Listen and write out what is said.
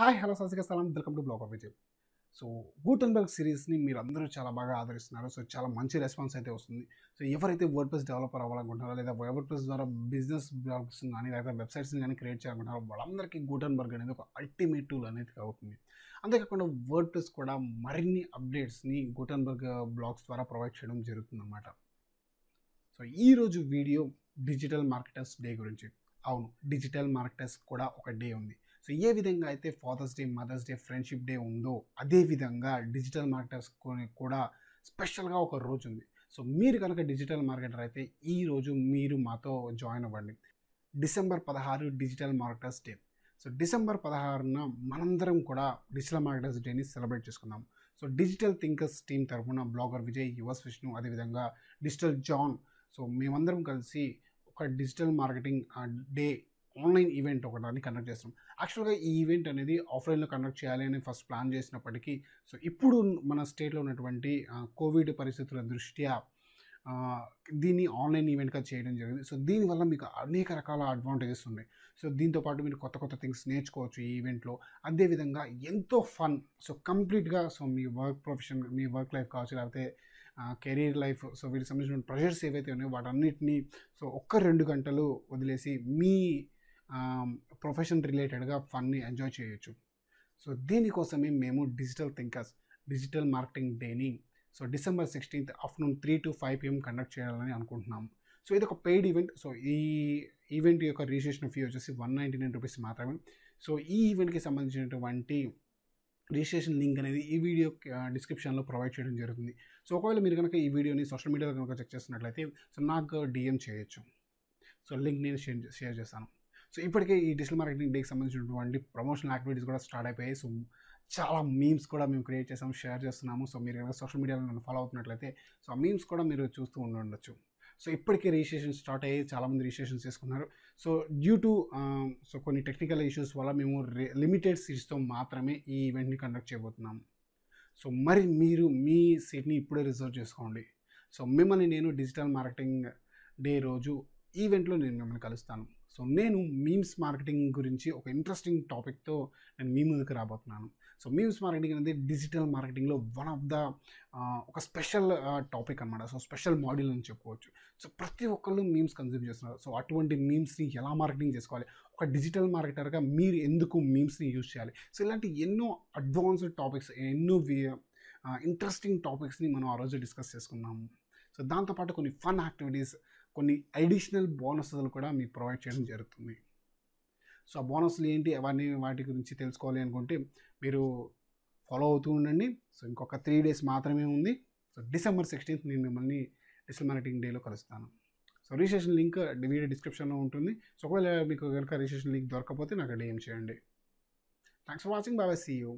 hi hello సంస్క స్థలం welcome to blog of Vijay so Gutenberg సిరీస్ని మీరు అందరూ చాలా బాగా ఆదరిస్తున్నారు సో చాలా మంచి రెస్పాన్స్ అయితే వస్తుంది సో ఎవరైతే వర్డ్ ప్లస్ డెవలపర్ అవ్వాలనుకుంటున్నారో లేదా వర్డ్ ప్లస్ ద్వారా బిజినెస్ బ్లాగ్స్ కానీ లేదా వెబ్సైట్స్ని కానీ క్రియేట్ చేయాలనుకుంటారో వాళ్ళందరికీ గూటన్బర్గ్ అనేది ఒక అల్టిమేట్ టూల్ అనేది అవుతుంది అంతేకాకుండా వర్డ్ ప్లస్ కూడా మరిన్ని అప్డేట్స్ని గూటన్బర్గ్ బ్లాగ్స్ ద్వారా ప్రొవైడ్ చేయడం జరుగుతుందన్నమాట సో ఈరోజు వీడియో డిజిటల్ మార్కెటర్స్ డే గురించి అవును డిజిటల్ మార్కెటర్స్ కూడా ఒక డే ఉంది సో ఏ విధంగా అయితే father's day mother's day friendship day ఉందో అదేవిధంగా డిజిటల్ మార్కెటర్స్ కూడా స్పెషల్గా ఒక రోజు ఉంది సో మీరు కనుక డిజిటల్ మార్కెటర్ అయితే ఈరోజు మీరు మాతో జాయిన్ అవ్వండి డిసెంబర్ పదహారు digital marketers day so December పదహారున మనందరం కూడా డిజిటల్ మార్కెటర్స్ డేని సెలబ్రేట్ చేసుకుందాం సో డిజిటల్ థింకర్స్ టీమ్ తరఫున బ్లాగర్ విజయ్ యువస్ విష్ణు అదేవిధంగా డిజిటల్ జాన్ సో మేమందరం కలిసి ఒక digital marketing day online event ఒకటాన్ని కండక్ట్ చేస్తున్నాం యాక్చువల్గా ఈ ఈవెంట్ అనేది ఆఫ్లైన్లో కండక్ట్ చేయాలి అని ఫస్ట్ ప్లాన్ చేసినప్పటికీ సో ఇప్పుడు మన స్టేట్లో ఉన్నటువంటి కోవిడ్ పరిస్థితుల దృష్ట్యా దీన్ని ఆన్లైన్ ఈవెంట్గా చేయడం జరిగింది సో దీనివల్ల మీకు అనేక రకాల అడ్వాంటేజెస్ ఉన్నాయి సో దీంతో పాటు మీరు కొత్త కొత్త థింగ్స్ నేర్చుకోవచ్చు ఈ ఈవెంట్లో అదేవిధంగా ఎంతో ఫన్ సో కంప్లీట్గా సో మీ వర్క్ ప్రొఫెషన్ మీ వర్క్ లైఫ్ కావచ్చు లేకపోతే కెరీర్ లైఫ్ సో వీటికి సంబంధించిన ప్రెషర్స్ ఏవైతే ఉన్నాయో వాటన్నిటినీ సో ఒక్క రెండు గంటలు వదిలేసి మీ ప్రొఫెషన్ రిలేటెడ్గా ఫన్ని ఎంజాయ్ చేయొచ్చు సో దీనికోసమే మేము డిజిటల్ థింకర్స్ డిజిటల్ మార్కెటింగ్ డేని so December sixteenth afternoon three to five PM conduct చేయాలని అనుకుంటున్నాం సో ఇది ఒక పెయిడ్ ఈవెంట్ సో ఈ ఈవెంట్ యొక్క రిజిస్ట్రేషన్ ఫీ వచ్చేసి వన్ నైంటీ నైన్ రూపీస్ మాత్రమే సో ఈ ఈవెంట్కి సంబంధించినటువంటి రిజిస్ట్రేషన్ లింక్ అనేది ఈ వీడియో డిస్క్రిప్షన్లో ప్రొవైడ్ చేయడం జరుగుతుంది సో ఒకవేళ మీరు కనుక ఈ వీడియోని సోషల్ మీడియాలో కనుక చెక్ చేస్తున్నట్లయితే సో నాకు డిఎం చేయొచ్చు సో లింక్ నేను షేర్ షేర్ చేస్తాను సో ఇప్పటికే ఈ డిజిటల్ మార్కెటింగ్ డేకి సంబంధించినటువంటి ప్రమోషనల్ యాక్టివిటీస్ కూడా స్టార్ట్ అయిపోయాయి సో చాలా మీమ్స్ కూడా మేము క్రియేట్ చేసాము షేర్ చేస్తున్నాము సో మీరు కనుక సోషల్ మీడియాలో నన్ను ఫాలో అవుతున్నట్లయితే సో ఆ మీమ్స్ కూడా మీరు చూస్తూ ఉండొచ్చు సో ఇప్పటికే రిజిస్ట్రేషన్ స్టార్ట్ అయ్యి చాలామంది రిజిస్ట్రేషన్ చేసుకున్నారు సో డ్యూ టు సో కొన్ని టెక్నికల్ ఇష్యూస్ వల్ల మేము లిమిటెడ్ సీట్స్తో మాత్రమే ఈ ఈవెంట్ని కండక్ట్ చేయబోతున్నాము సో మరి మీరు మీ సీట్ని ఇప్పుడే రిజర్వ్ చేసుకోండి సో మిమ్మల్ని నేను డిజిటల్ మార్కెటింగ్ డే రోజు ఈవెంట్లో నేను మిమ్మల్ని కలుస్తాను సో నేను మీమ్స్ మార్కెటింగ్ గురించి ఒక ఇంట్రెస్టింగ్ టాపిక్తో నేను మీ ముందుకు రాబోతున్నాను సో మీమ్స్ మార్కెటింగ్ అనేది డిజిటల్ మార్కెటింగ్లో వన్ ఆఫ్ ద ఒక స్పెషల్ టాపిక్ అనమాట సో స్పెషల్ మాడ్యూల్ అని చెప్పుకోవచ్చు సో ప్రతి ఒక్కళ్ళు మీమ్స్ కన్జ్యూమ్ చేస్తున్నారు సో అటువంటి మీమ్స్ని ఎలా మార్కెటింగ్ చేసుకోవాలి ఒక డిజిటల్ మార్కెటర్గా మీరు ఎందుకు మీమ్స్ని యూజ్ చేయాలి సో ఇలాంటి ఎన్నో అడ్వాన్స్డ్ టాపిక్స్ ఎన్నో ఇంట్రెస్టింగ్ టాపిక్స్ని మనం ఆ రోజు డిస్కస్ చేసుకున్నాము సో దాంతోపాటు కొన్ని ఫన్ యాక్టివిటీస్ కొన్ని అడిషనల్ బోనస్లు కూడా మీకు ప్రొవైడ్ చేయడం జరుగుతుంది సో ఆ బోనస్లు ఏంటి అవన్నీ వాటి గురించి తెలుసుకోవాలి అనుకుంటే మీరు ఫాలో అవుతూ ఉండండి సో ఇంకొక త్రీ డేస్ మాత్రమే ఉంది సో డిసెంబర్ సిక్స్టీన్త్ నేను మిమ్మల్ని డిజిటల్ మార్కెటింగ్ డేలో కలుస్తాను సో రిజిస్ట్రేషన్ లింక్ వీడియో డిస్క్రిప్షన్లో ఉంటుంది సో ఒకవేళ మీకు కనుక రిజిస్ట్రేషన్ లింక్ దొరకపోతే నాకు డిఎం చేయండి thanks for watching bye bye see you